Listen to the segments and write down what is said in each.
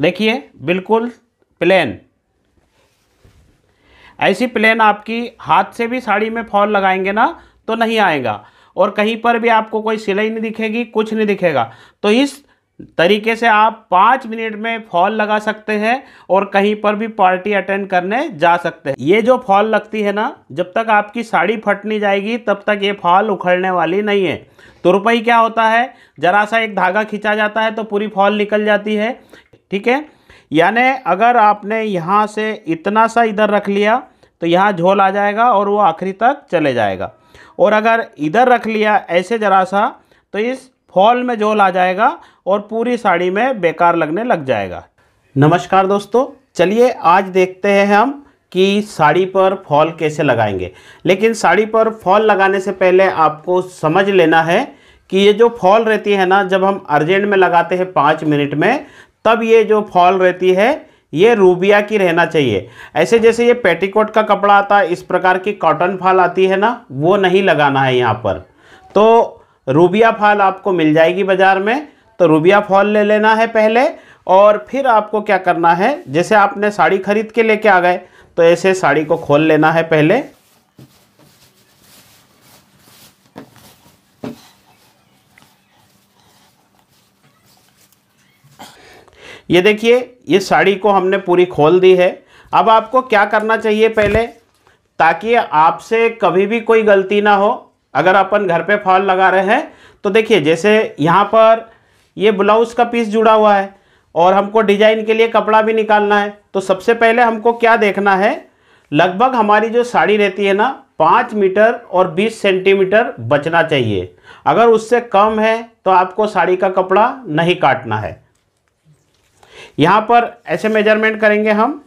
देखिए बिल्कुल प्लेन ऐसी प्लेन आपकी हाथ से भी साड़ी में फॉल लगाएंगे ना तो नहीं आएगा और कहीं पर भी आपको कोई सिलाई नहीं दिखेगी कुछ नहीं दिखेगा तो इस तरीके से आप पाँच मिनट में फॉल लगा सकते हैं और कहीं पर भी पार्टी अटेंड करने जा सकते हैं ये जो फॉल लगती है ना जब तक आपकी साड़ी फट नहीं जाएगी तब तक ये फॉल उखड़ने वाली नहीं है तुरपई तो क्या होता है ज़रा सा एक धागा खींचा जाता है तो पूरी फॉल निकल जाती है ठीक है यानी अगर आपने यहाँ से इतना सा इधर रख लिया तो यहाँ झोल आ जाएगा और वो आखिरी तक चले जाएगा और अगर इधर रख लिया ऐसे ज़रा सा तो इस फॉल में झोल आ जाएगा और पूरी साड़ी में बेकार लगने लग जाएगा नमस्कार दोस्तों चलिए आज देखते हैं हम कि साड़ी पर फॉल कैसे लगाएंगे लेकिन साड़ी पर फॉल लगाने से पहले आपको समझ लेना है कि ये जो फॉल रहती है ना जब हम अर्जेंट में लगाते हैं पाँच मिनट में तब ये जो फॉल रहती है ये रूबिया की रहना चाहिए ऐसे जैसे ये पेटीकोट का कपड़ा आता है इस प्रकार की कॉटन फाल आती है ना वो नहीं लगाना है यहाँ पर तो रूबिया फॉल आपको मिल जाएगी बाज़ार में तो रूबिया फॉल ले लेना है पहले और फिर आपको क्या करना है जैसे आपने साड़ी खरीद के लेके आ गए तो ऐसे साड़ी को खोल लेना है पहले ये देखिए ये साड़ी को हमने पूरी खोल दी है अब आपको क्या करना चाहिए पहले ताकि आपसे कभी भी कोई गलती ना हो अगर अपन घर पे फॉल लगा रहे हैं तो देखिए जैसे यहाँ पर ये ब्लाउज़ का पीस जुड़ा हुआ है और हमको डिजाइन के लिए कपड़ा भी निकालना है तो सबसे पहले हमको क्या देखना है लगभग हमारी जो साड़ी रहती है ना पाँच मीटर और बीस सेंटीमीटर बचना चाहिए अगर उससे कम है तो आपको साड़ी का कपड़ा नहीं काटना है यहां पर ऐसे मेजरमेंट करेंगे हम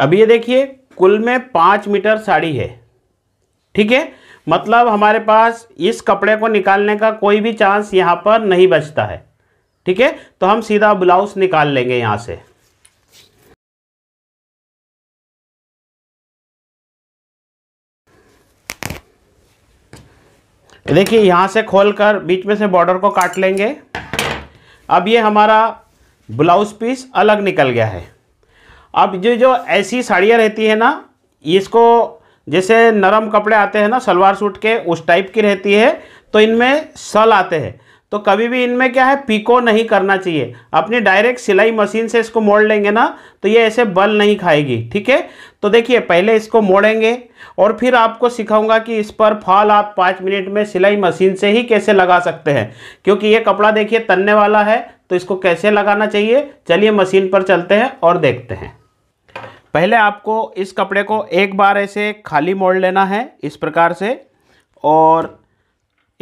अब ये देखिए कुल में पांच मीटर साड़ी है ठीक है मतलब हमारे पास इस कपड़े को निकालने का कोई भी चांस यहाँ पर नहीं बचता है ठीक है तो हम सीधा ब्लाउज निकाल लेंगे यहाँ से देखिए यहाँ से खोलकर बीच में से बॉर्डर को काट लेंगे अब ये हमारा ब्लाउज पीस अलग निकल गया है अब जो जो ऐसी साड़ियाँ रहती है ना इसको जैसे नरम कपड़े आते हैं ना सलवार सूट के उस टाइप की रहती है तो इनमें सल आते हैं तो कभी भी इनमें क्या है पीको नहीं करना चाहिए अपनी डायरेक्ट सिलाई मशीन से इसको मोड़ लेंगे ना तो ये ऐसे बल नहीं खाएगी ठीक है तो देखिए पहले इसको मोड़ेंगे और फिर आपको सिखाऊंगा कि इस पर फॉल आप पाँच मिनट में सिलाई मशीन से ही कैसे लगा सकते हैं क्योंकि ये कपड़ा देखिए तनने वाला है तो इसको कैसे लगाना चाहिए चलिए मशीन पर चलते हैं और देखते हैं पहले आपको इस कपड़े को एक बार ऐसे खाली मोड़ लेना है इस प्रकार से और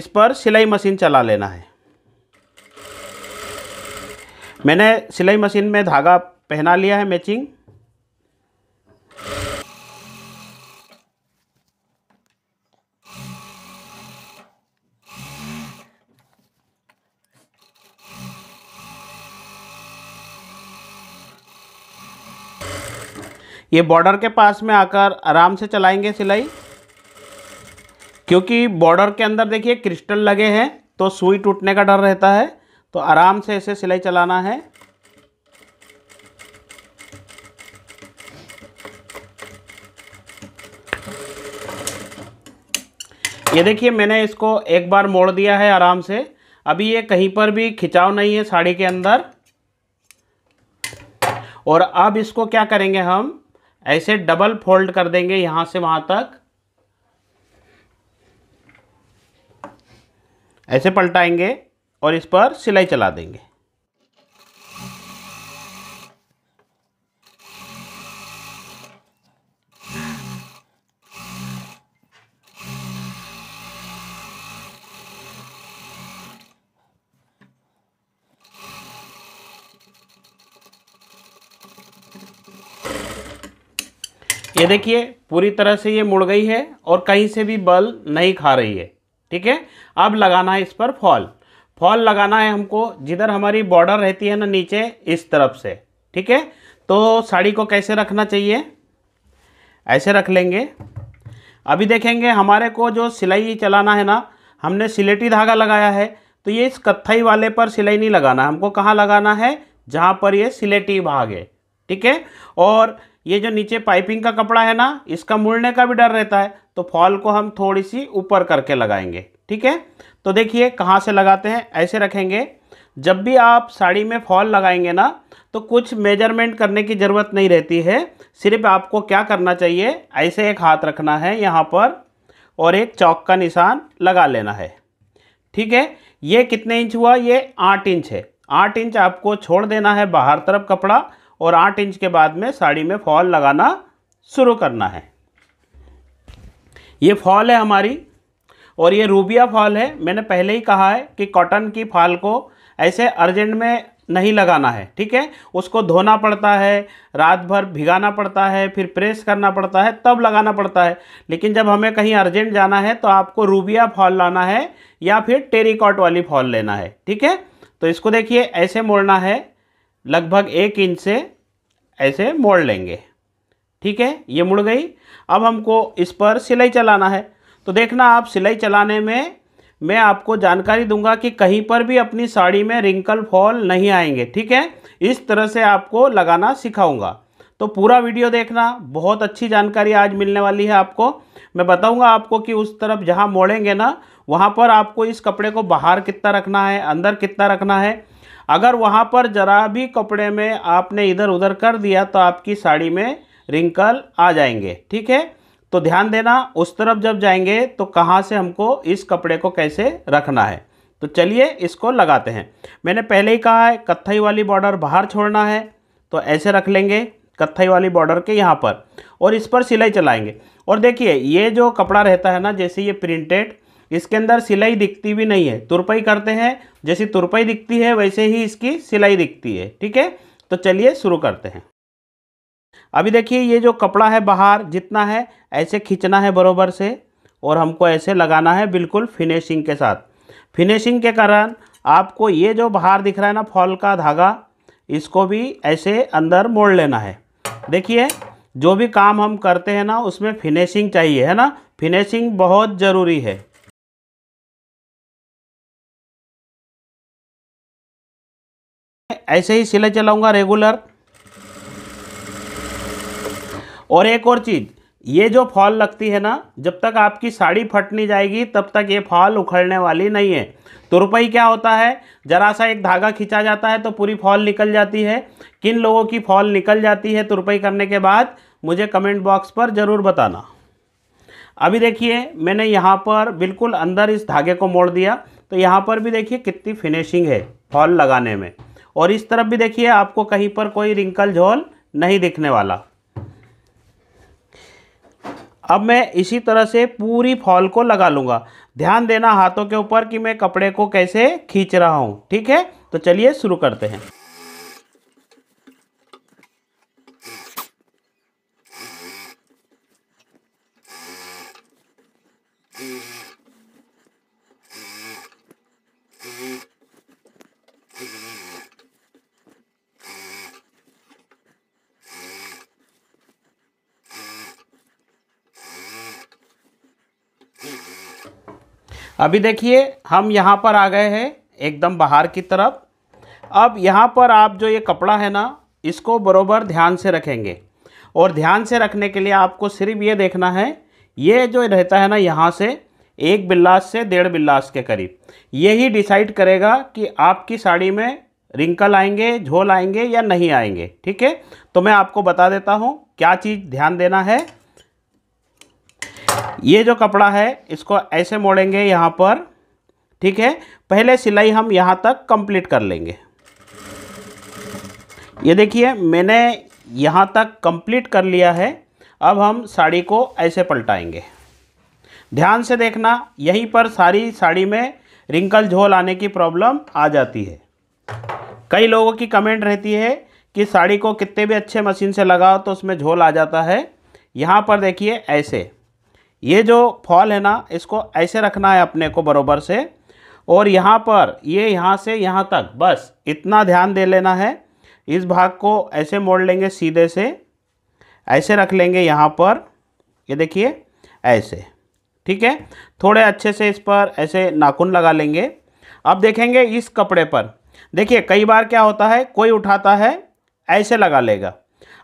इस पर सिलाई मशीन चला लेना है मैंने सिलाई मशीन में धागा पहना लिया है मैचिंग ये बॉर्डर के पास में आकर आराम से चलाएंगे सिलाई क्योंकि बॉर्डर के अंदर देखिए क्रिस्टल लगे हैं तो सुई टूटने का डर रहता है तो आराम से इसे सिलाई चलाना है ये देखिए मैंने इसको एक बार मोड़ दिया है आराम से अभी ये कहीं पर भी खिंचाव नहीं है साड़ी के अंदर और अब इसको क्या करेंगे हम ऐसे डबल फोल्ड कर देंगे यहाँ से वहां तक ऐसे पलटाएंगे और इस पर सिलाई चला देंगे ये देखिए पूरी तरह से ये मुड़ गई है और कहीं से भी बल नहीं खा रही है ठीक है अब लगाना है इस पर फॉल फॉल लगाना है हमको जिधर हमारी बॉर्डर रहती है ना नीचे इस तरफ से ठीक है तो साड़ी को कैसे रखना चाहिए ऐसे रख लेंगे अभी देखेंगे हमारे को जो सिलाई चलाना है ना हमने सिलेटी धागा लगाया है तो ये इस कत्थई वाले पर सिलाई नहीं लगाना हमको कहाँ लगाना है जहाँ पर ये सिलेटी भाग है ठीक है और ये जो नीचे पाइपिंग का कपड़ा है ना इसका मुड़ने का भी डर रहता है तो फॉल को हम थोड़ी सी ऊपर करके लगाएंगे ठीक है तो देखिए कहाँ से लगाते हैं ऐसे रखेंगे जब भी आप साड़ी में फॉल लगाएंगे ना तो कुछ मेजरमेंट करने की ज़रूरत नहीं रहती है सिर्फ आपको क्या करना चाहिए ऐसे एक हाथ रखना है यहाँ पर और एक चौक का निशान लगा लेना है ठीक है ये कितने इंच हुआ ये आठ इंच है आठ इंच आपको छोड़ देना है बाहर तरफ कपड़ा और आठ इंच के बाद में साड़ी में फॉल लगाना शुरू करना है ये फॉल है हमारी और ये रूबिया फॉल है मैंने पहले ही कहा है कि कॉटन की फॉल को ऐसे अर्जेंट में नहीं लगाना है ठीक है उसको धोना पड़ता है रात भर भिगाना पड़ता है फिर प्रेस करना पड़ता है तब लगाना पड़ता है लेकिन जब हमें कहीं अर्जेंट जाना है तो आपको रूबिया फॉल लाना है या फिर टेरीकॉट वाली फॉल लेना है ठीक है तो इसको देखिए ऐसे मोड़ना है लगभग एक इंच से ऐसे मोड़ लेंगे ठीक है ये मुड़ गई अब हमको इस पर सिलाई चलाना है तो देखना आप सिलाई चलाने में मैं आपको जानकारी दूंगा कि कहीं पर भी अपनी साड़ी में रिंकल फॉल नहीं आएंगे ठीक है इस तरह से आपको लगाना सिखाऊंगा तो पूरा वीडियो देखना बहुत अच्छी जानकारी आज मिलने वाली है आपको मैं बताऊंगा आपको कि उस तरफ जहाँ मोड़ेंगे ना वहाँ पर आपको इस कपड़े को बाहर कितना रखना है अंदर कितना रखना है अगर वहाँ पर ज़रा भी कपड़े में आपने इधर उधर कर दिया तो आपकी साड़ी में रिंकल आ जाएंगे ठीक है तो ध्यान देना उस तरफ जब जाएंगे तो कहाँ से हमको इस कपड़े को कैसे रखना है तो चलिए इसको लगाते हैं मैंने पहले ही कहा है कत्थई वाली बॉर्डर बाहर छोड़ना है तो ऐसे रख लेंगे कत्थई वाली बॉर्डर के यहाँ पर और इस पर सिलाई चलाएंगे और देखिए ये जो कपड़ा रहता है ना जैसे ये प्रिंटेड इसके अंदर सिलाई दिखती भी नहीं है तुरपाई करते हैं जैसी तुरपाई दिखती है वैसे ही इसकी सिलाई दिखती है ठीक है तो चलिए शुरू करते हैं अभी देखिए ये जो कपड़ा है बाहर जितना है ऐसे खींचना है बरोबर से और हमको ऐसे लगाना है बिल्कुल फिनिशिंग के साथ फिनिशिंग के कारण आपको ये जो बाहर दिख रहा है ना फॉल का धागा इसको भी ऐसे अंदर मोड़ लेना है देखिए जो भी काम हम करते हैं ना उसमें फिनिशिंग चाहिए है ना फिनिशिंग बहुत ज़रूरी है ऐसे ही सिले चलाऊंगा रेगुलर और एक और चीज़ ये जो फॉल लगती है ना जब तक आपकी साड़ी फट नहीं जाएगी तब तक ये फॉल उखड़ने वाली नहीं है तुरपाई तो क्या होता है ज़रा सा एक धागा खींचा जाता है तो पूरी फॉल निकल जाती है किन लोगों की फॉल निकल जाती है तुरपाई तो करने के बाद मुझे कमेंट बॉक्स पर ज़रूर बताना अभी देखिए मैंने यहाँ पर बिल्कुल अंदर इस धागे को मोड़ दिया तो यहाँ पर भी देखिए कितनी फिनिशिंग है फॉल लगाने में और इस तरफ भी देखिए आपको कहीं पर कोई रिंकल झोल नहीं दिखने वाला अब मैं इसी तरह से पूरी फॉल को लगा लूँगा ध्यान देना हाथों के ऊपर कि मैं कपड़े को कैसे खींच रहा हूँ ठीक है तो चलिए शुरू करते हैं अभी देखिए हम यहाँ पर आ गए हैं एकदम बाहर की तरफ अब यहाँ पर आप जो ये कपड़ा है ना इसको बरोबर ध्यान से रखेंगे और ध्यान से रखने के लिए आपको सिर्फ ये देखना है ये जो रहता है ना यहाँ से एक बिल्लास से डेढ़ बिल्लास के करीब यही डिसाइड करेगा कि आपकी साड़ी में रिंकल आएंगे झोल आएंगे या नहीं आएंगे ठीक है तो मैं आपको बता देता हूँ क्या चीज़ ध्यान देना है ये जो कपड़ा है इसको ऐसे मोड़ेंगे यहाँ पर ठीक है पहले सिलाई हम यहाँ तक कंप्लीट कर लेंगे ये देखिए मैंने यहाँ तक कंप्लीट कर लिया है अब हम साड़ी को ऐसे पलटाएंगे ध्यान से देखना यहीं पर सारी साड़ी में रिंकल झोल आने की प्रॉब्लम आ जाती है कई लोगों की कमेंट रहती है कि साड़ी को कितने भी अच्छे मशीन से लगाओ तो उसमें झोल आ जाता है यहाँ पर देखिए ऐसे ये जो फॉल है ना इसको ऐसे रखना है अपने को बरोबर से और यहाँ पर ये यहाँ से यहाँ तक बस इतना ध्यान दे लेना है इस भाग को ऐसे मोड़ लेंगे सीधे से ऐसे रख लेंगे यहाँ पर ये देखिए ऐसे ठीक है थोड़े अच्छे से इस पर ऐसे नाखून लगा लेंगे अब देखेंगे इस कपड़े पर देखिए कई बार क्या होता है कोई उठाता है ऐसे लगा लेगा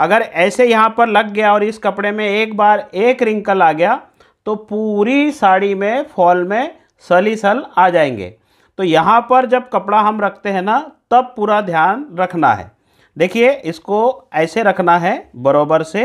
अगर ऐसे यहाँ पर लग गया और इस कपड़े में एक बार एक रिंकल आ गया तो पूरी साड़ी में फॉल में सल ही सल आ जाएंगे तो यहाँ पर जब कपड़ा हम रखते हैं ना तब पूरा ध्यान रखना है देखिए इसको ऐसे रखना है बरोबर से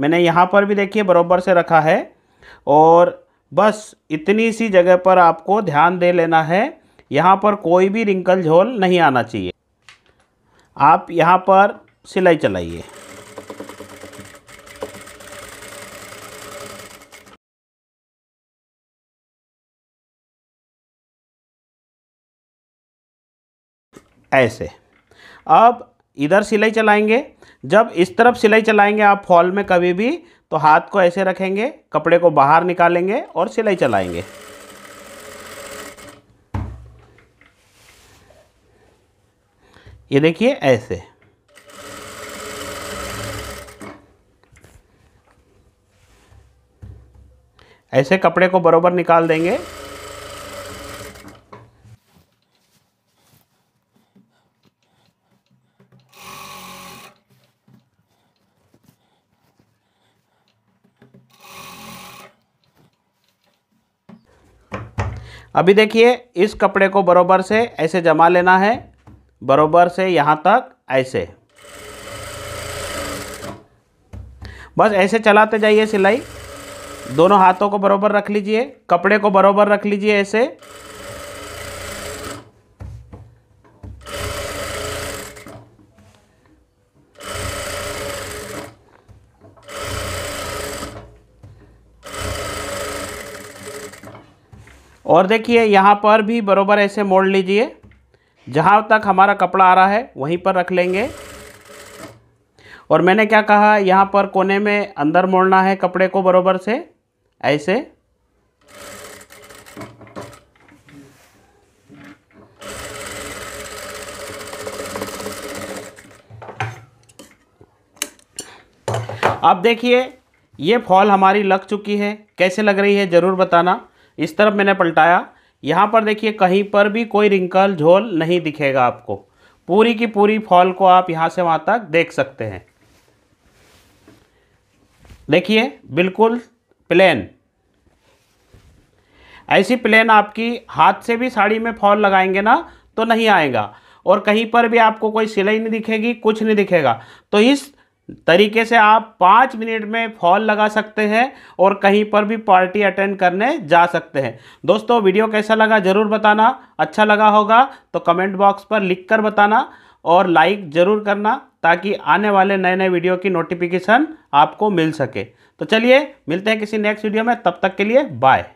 मैंने यहाँ पर भी देखिए बरोबर से रखा है और बस इतनी सी जगह पर आपको ध्यान दे लेना है यहाँ पर कोई भी रिंकल झोल नहीं आना चाहिए आप यहाँ पर सिलाई चलाइए ऐसे अब इधर सिलाई चलाएंगे जब इस तरफ सिलाई चलाएंगे आप फॉल में कभी भी तो हाथ को ऐसे रखेंगे कपड़े को बाहर निकालेंगे और सिलाई चलाएंगे ये देखिए ऐसे ऐसे कपड़े को बराबर निकाल देंगे अभी देखिए इस कपड़े को बरोबर से ऐसे जमा लेना है बरोबर से यहाँ तक ऐसे बस ऐसे चलाते जाइए सिलाई दोनों हाथों को बरोबर रख लीजिए कपड़े को बरोबर रख लीजिए ऐसे और देखिए यहाँ पर भी बराबर ऐसे मोड़ लीजिए जहाँ तक हमारा कपड़ा आ रहा है वहीं पर रख लेंगे और मैंने क्या कहा यहाँ पर कोने में अंदर मोड़ना है कपड़े को बराबर से ऐसे अब देखिए ये फॉल हमारी लग चुकी है कैसे लग रही है ज़रूर बताना इस तरफ मैंने पलटाया यहाँ पर देखिए कहीं पर भी कोई रिंकल झोल नहीं दिखेगा आपको पूरी की पूरी फॉल को आप यहाँ से वहाँ तक देख सकते हैं देखिए बिल्कुल प्लेन ऐसी प्लेन आपकी हाथ से भी साड़ी में फॉल लगाएंगे ना तो नहीं आएगा और कहीं पर भी आपको कोई सिलाई नहीं दिखेगी कुछ नहीं दिखेगा तो इस तरीके से आप पाँच मिनट में फॉल लगा सकते हैं और कहीं पर भी पार्टी अटेंड करने जा सकते हैं दोस्तों वीडियो कैसा लगा ज़रूर बताना अच्छा लगा होगा तो कमेंट बॉक्स पर लिख कर बताना और लाइक ज़रूर करना ताकि आने वाले नए नए वीडियो की नोटिफिकेशन आपको मिल सके तो चलिए मिलते हैं किसी नेक्स्ट वीडियो में तब तक के लिए बाय